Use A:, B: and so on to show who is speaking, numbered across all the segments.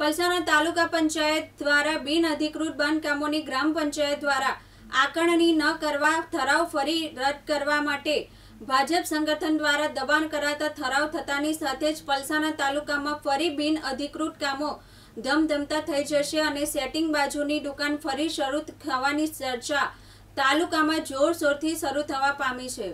A: પલસાણા તાલુકા પંચાયત દ્વારા બિન અધિકૃત બાંધકામોની ગ્રામ પંચાયત દ્વારા આકરણી ન કરવા ઠરાવ ફરી રદ કરવા માટે ભાજપ સંગઠન દ્વારા દબાણ કરાતા ઠરાવ થતાની સાથે જ પલસાણા તાલુકામાં ફરી બિન અધિકૃત કામો ધમધમતા થઈ જશે અને સેટિંગ બાજુની દુકાન ફરી શરૂ થવાની ચર્ચા તાલુકામાં જોરશોરથી શરૂ થવા પામી છે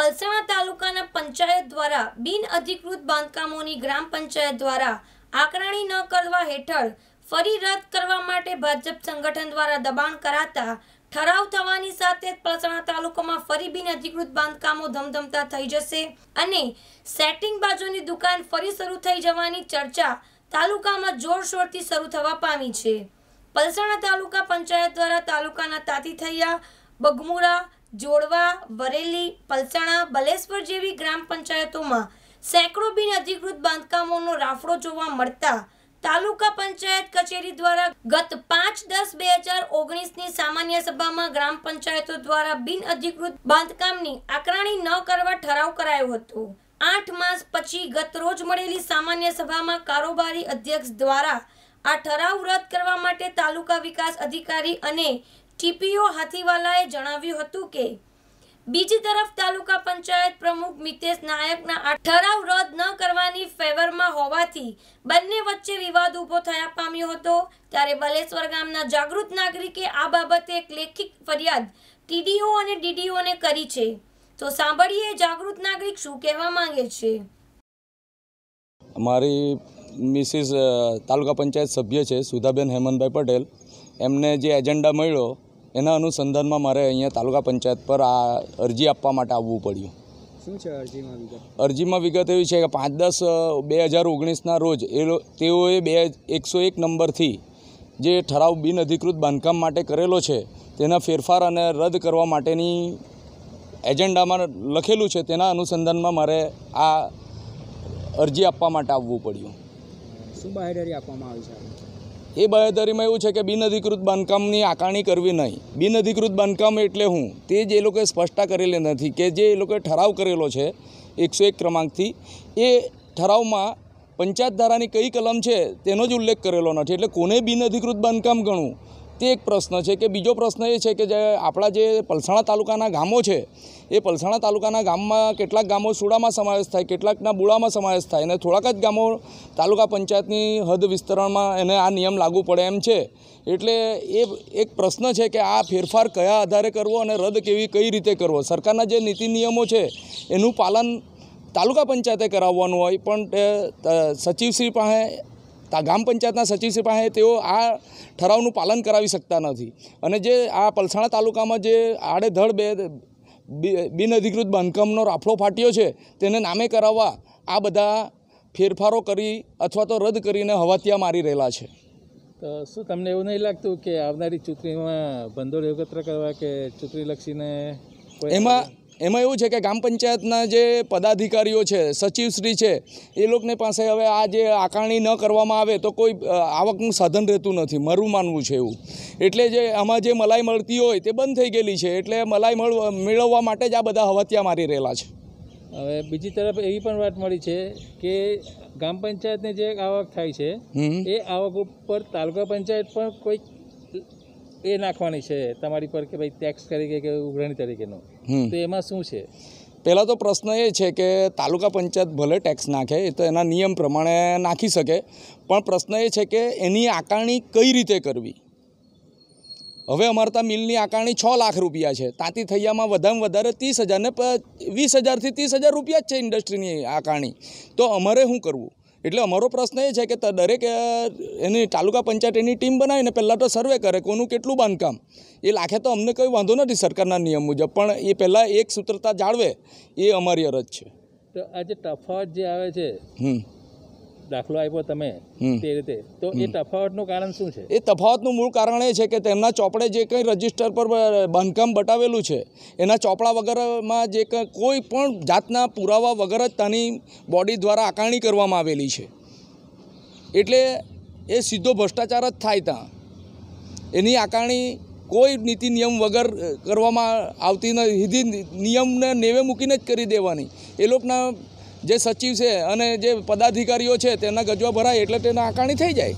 A: પલસાણા તાલુકાના પંચાયત દ્વારા બિન અધિકૃત બાંધકામોની ગ્રામ પંચાયત દ્વારા આકરાણી ન કરવા હેઠળ ફરી રદ કરવા માટે ભાજપ સંગઠન દ્વારા દબાણ કરાતા ઠરાવ થવાની સાથે પલસણા તાલુકામાં ફરી બિન અધિકૃત બાંધકામો ધમધમતા થઈ જશે અને સેટિંગ બાજુની દુકાન ફરી શરૂ થઈ જવાની ચર્ચા તાલુકામાં જોરશોરથી શરૂ થવા પામી છે પલસાણા તાલુકા પંચાયત દ્વારા તાલુકાના તાતીથૈયા બગમુરા જોડવા વરેલી પલસાણા બલેશ્વર જેવી ગ્રામ પંચાયતોમાં સેંકડો બિન અધિકૃત બાંધકામોનો રાફડો જોવા મળતા તાલુકા પંચાયત કચેરી દ્વારા ગત પાંચ દસ બે હજાર ઓગણીસની સામાન્ય સભામાં ગ્રામ પંચાયતો દ્વારા બિન અધિકૃત બાંધકામની આકરણી ન કરવા ઠરાવ કરાયો હતો આઠ માસ પછી ગત રોજ મળેલી સામાન્ય સભામાં કારોબારી અધ્યક્ષ દ્વારા આ ઠરાવ રદ કરવા માટે તાલુકા વિકાસ અધિકારી અને ટીપીઓ હાથીવાલાએ જણાવ્યું હતું કે બીજી તરફ તાલુકા પંચાયત પ્રમુખ મિતેશ નાયકના ઠરાવ રદ ન કરવાની ફેવરમાં હોવાથી બંને વચ્ચે વિવાદ ઊભો થયા પામ્યો હતો ત્યારે બલેશ્વર ગામના જાગૃત નાગરિકે આ બાબતે એક લેખિત ફરિયાદ ટીડીઓ અને ડીડીઓને કરી છે તો સાંભળીએ જાગૃત નાગરિક શું કહેવા માંગે છે
B: અમારી મિસિસ તાલુકા પંચાયત સભ્ય છે સુધાબેન હેમંતભાઈ પટેલ એમને જે એજન્ડા મળ્યો એના અનુસંધાનમાં મારે અહીંયા તાલુકા પંચાયત પર આ અરજી આપવા માટે આવવું પડ્યું
C: શું છે અરજીમાં વિગત
B: અરજીમાં વિગત એવી છે કે પાંચ દસ બે હજાર ઓગણીસના રોજ એ તેઓએ બે એકસો એક નંબરથી જે ઠરાવ બિન અધિકૃત બાંધકામ માટે કરેલો છે તેના ફેરફાર અને રદ કરવા માટેની એજન્ડામાં લખેલું છે તેના અનુસંધાનમાં મારે આ અરજી આપવા માટે આવવું પડ્યું
C: શું બાહેડરી આપવામાં આવી
B: છે એ બાહેધરીમાં એવું છે કે બિનઅધિકૃત બાંધકામની આકારણી કરવી નહીં બિનઅધિકૃત બાંધકામ એટલે હું તે જ એ લોકોએ સ્પષ્ટતા કરેલી નથી કે જે એ લોકોએ ઠરાવ કરેલો છે એકસો એક ક્રમાંકથી એ ઠરાવમાં પંચાયત ધારાની કઈ કલમ છે તેનો જ ઉલ્લેખ કરેલો નથી એટલે કોને બિનઅધિકૃત બાંધકામ ગણવું તે એક પ્રશ્ન છે કે બીજો પ્રશ્ન એ છે કે જે આપણા જે પલસાણા તાલુકાના ગામો છે એ પલસાણા તાલુકાના ગામમાં કેટલાક ગામો સુડામાં સમાવેશ થાય કેટલાકના બુળામાં સમાવેશ થાય અને થોડાક જ ગામો તાલુકા પંચાયતની હદ વિસ્તરણમાં એને આ નિયમ લાગુ પડે એમ છે એટલે એ એક પ્રશ્ન છે કે આ ફેરફાર કયા આધારે કરવો અને રદ કેવી કઈ રીતે કરવો સરકારના જે નીતિ નિયમો છે એનું પાલન તાલુકા પંચાયતે કરાવવાનું હોય પણ સચિવશ્રી પાસે ગ્રામ પંચાયતના સચિવ પાસે તેઓ આ ઠરાવનું પાલન કરાવી શકતા નથી અને જે આ પલસાણા તાલુકામાં જે આડેધડ બે બિનઅધિકૃત બાંધકામનો રાફડો ફાટ્યો છે તેને નામે કરાવવા આ બધા ફેરફારો કરી અથવા તો રદ કરીને હવાતિયા મારી રહેલા છે
C: તો શું તમને એવું નહીં લાગતું કે આવનારી ચૂંટણીમાં ભંડોળ એકત્ર કરવા કે ચૂંટણી લક્ષીને એમાં એમાં એવું છે કે ગ્રામ પંચાયતના જે
B: પદાધિકારીઓ છે સચિવશ્રી છે એ લોકોને પાસે હવે આ જે આકારણી ન કરવામાં આવે તો કોઈ આવકનું સાધન રહેતું નથી મરવું માનવું છે એવું એટલે જે આમાં જે મલાઈ મળતી હોય તે બંધ થઈ ગયેલી છે એટલે મલાઈ
C: મેળવવા માટે જ આ બધા હવત્યા મારી રહેલા છે હવે બીજી તરફ એવી પણ વાત મળી છે કે ગ્રામ પંચાયતને જે આવક થાય છે એ આવક ઉપર તાલુકા પંચાયત પણ કોઈ એ નાખવાની છે તમારી પર કે ભાઈ ટેક્સ તરીકે કે ઉઘરાણી તરીકેનો તો એમાં શું છે
B: પહેલાં તો પ્રશ્ન એ છે કે તાલુકા પંચાયત ભલે ટેક્સ નાખે એ તો એના નિયમ પ્રમાણે નાખી શકે પણ પ્રશ્ન એ છે કે એની આકારણી કઈ રીતે કરવી હવે અમારે ત્યાં મિલની આકારણી છ લાખ રૂપિયા છે તાંતી થૈયામાં વધારે વધારે ત્રીસ હજારને વીસ હજારથી ત્રીસ હજાર રૂપિયા જ છે ઇન્ડસ્ટ્રીની આકારણી તો અમારે શું કરવું એટલે અમારો પ્રશ્ન એ છે કે દરેક એની તાલુકા પંચાયત એની ટીમ બનાવીને પહેલાં તો સર્વે કરે કોનું કેટલું બાંધકામ એ લાખે તો અમને કંઈ વાંધો નથી સરકારના નિયમ મુજબ પણ એ પહેલાં એક સૂત્રતા જાળવે એ અમારી અરજ છે
C: તો આ જે તફાવત જે આવે છે દાખલો આપ્યો તમે તે રીતે તો એ તફાવતનું કારણ શું છે એ તફાવતનું મૂળ કારણ એ છે કે તેમના ચોપડે જે કંઈ રજીસ્ટર પર
B: બાંધકામ બટાવેલું છે એના ચોપડા વગરમાં જે કંઈ કોઈ પણ જાતના પુરાવા વગર જ તેની બોડી દ્વારા આકારણી કરવામાં આવેલી છે એટલે એ સીધો ભ્રષ્ટાચાર જ થાય ત્યાં એની આકારણી કોઈ નીતિ નિયમ વગર કરવામાં આવતી નથી સીધી નિયમને નેવે મૂકીને જ કરી દેવાની એ લોકોના જે સચિવ છે અને જે પદાધિકારીઓ છે તેના ગજવા ભરાય એટલે તેના આકારણી થઈ જાય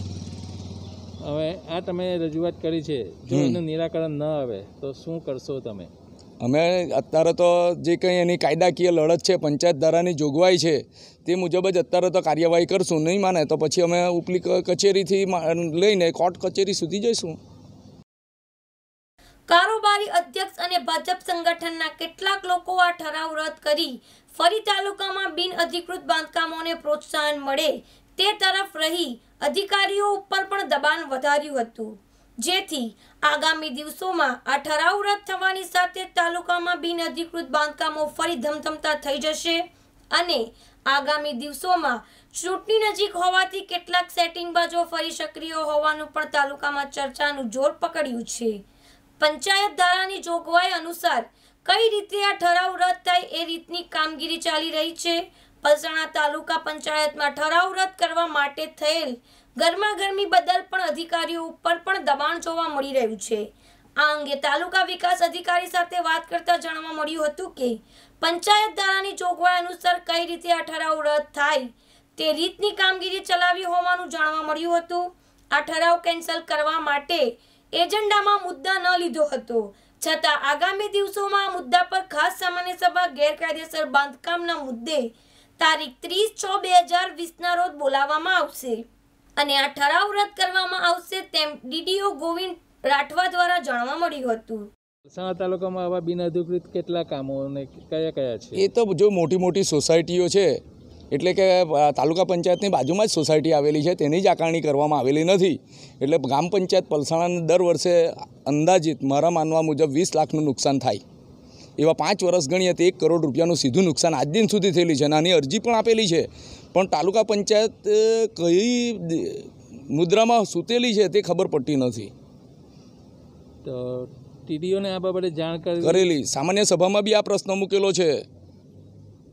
C: હવે આ તમે રજૂઆત કરી છે જો એનું નિરાકરણ ન આવે તો શું કરશો તમે
B: અમે અત્યારે તો જે કંઈ એની કાયદાકીય લડત છે પંચાયત ધારાની જોગવાઈ છે તે મુજબ જ અત્યારે તો કાર્યવાહી કરશું નહીં માને તો પછી અમે ઉપલી કચેરીથી લઈને કોર્ટ કચેરી સુધી જઈશું
A: અને ભાજપ સંગઠનના કેટલાક લોકો આ ઠરાવ રદ કરી ફરી તાલુકામાં બિન અધિકૃત બાંધકામોને પ્રોત્સાહન મળે તે તરફ રહી અધિકારીઓ ઉપર પણ દબાણ વધાર્યું હતું જેથી આગામી દિવસોમાં આ ઠરાવ રદ થવાની સાથે તાલુકામાં બિન અધિકૃત બાંધકામો ફરી ધમધમતા થઈ જશે અને આગામી દિવસોમાં ચૂંટણી નજીક હોવાથી કેટલાક સેટિંગ બાજુ ફરી સક્રિય હોવાનું પણ તાલુકામાં ચર્ચાનું જોર પકડ્યું છે પંચાયત ધારાની જોગવાઈ અનુસાર કઈ રીતે આ ઠરાવ રદ થાય એ રીતની કામગીરી ચાલી રહી છે પલસાણા તાલુકા પંચાયતમાં ઠરાવ રદ કરવા માટે થયેલ ગરમાગરમી બદલ પણ અધિકારીઓ ઉપર પણ દબાણ જોવા મળી રહ્યું છે આ અંગે તાલુકા વિકાસ અધિકારી સાથે વાત કરતા જાણવા મળ્યું હતું કે પંચાયત ધારાની જોગવાઈ અનુસાર કઈ રીતે આ ઠરાવ રદ થાય તે રીતની કામગીરી ચલાવી હોવાનું જાણવા મળ્યું હતું આ ઠરાવ કેન્સલ કરવા માટે એજન્ડામાં મુદ્દા ન લીધો હતો છતાં આગામી દિવસોમાં મુદ્દા પર ખાસ સામાન્ય સભા ગેરકાયદેસર બાંધકામના મુદ્દે તારીખ ત્રીસ છ બે હજાર વીસના રોજ બોલાવવામાં આવશે અને આ ઠરાવ રદ કરવામાં આવશે તેમ ડીડીઓ ગોવિંદ રાઠવા દ્વારા જાણવા મળ્યું હતું
C: વલસાણા તાલુકામાં આવા બિનઅધિકૃત કેટલા કામો અને કયા કયા છે એ
B: તો જો મોટી મોટી સોસાયટીઓ છે એટલે કે તાલુકા પંચાયતની બાજુમાં જ સોસાયટી આવેલી છે તેની જ આકારણી કરવામાં આવેલી નથી એટલે ગ્રામ પંચાયત પલસાણાને દર વર્ષે અંદાજિત મારા માનવા મુજબ વીસ લાખનું નુકસાન થાય એવા પાંચ વર્ષ ગણીએ તો એક કરોડ રૂપિયાનું સીધું નુકસાન આજ દિન સુધી થયેલી છે અને આની અરજી પણ આપેલી છે પણ તાલુકા પંચાયત કઈ મુદ્રામાં સૂતેલી છે તે ખબર પડતી નથી
C: તો ટીડીઓને આ બાબતે જાણ કરેલી
B: સામાન્ય સભામાં બી આ પ્રશ્ન મૂકેલો છે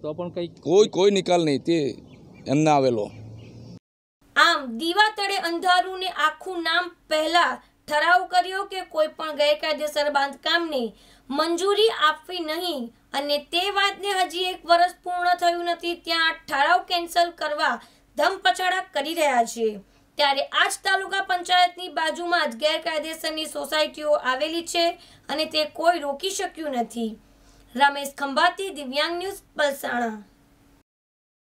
B: તો પણ કંઈ કોઈ કોઈ નિકાલ નહીં તે એમને આવેલો
C: આમ દીવા તળે
A: અંધારું ને આખું નામ પહેલા ઠરાવ કર્યો કે કોઈ પણ ગેરકાયદેસર બાંધકામને મંજૂરી આપવી નહીં અને તે વાતને હજી એક વર્ષ પૂર્ણ થયું નથી ત્યાં ઠરાવ કેન્સલ કરવા ધમપછાડા કરી રહ્યા છે ત્યારે આ જ તાલુકા પંચાયતની બાજુમાં જ ગેરકાયદેસરની સોસાયટીઓ આવેલી છે અને તે કોઈ રોકી શક્યું નથી રમેશ ખંભાતી દિવ્યાંગ ન્યૂઝ પલસાણા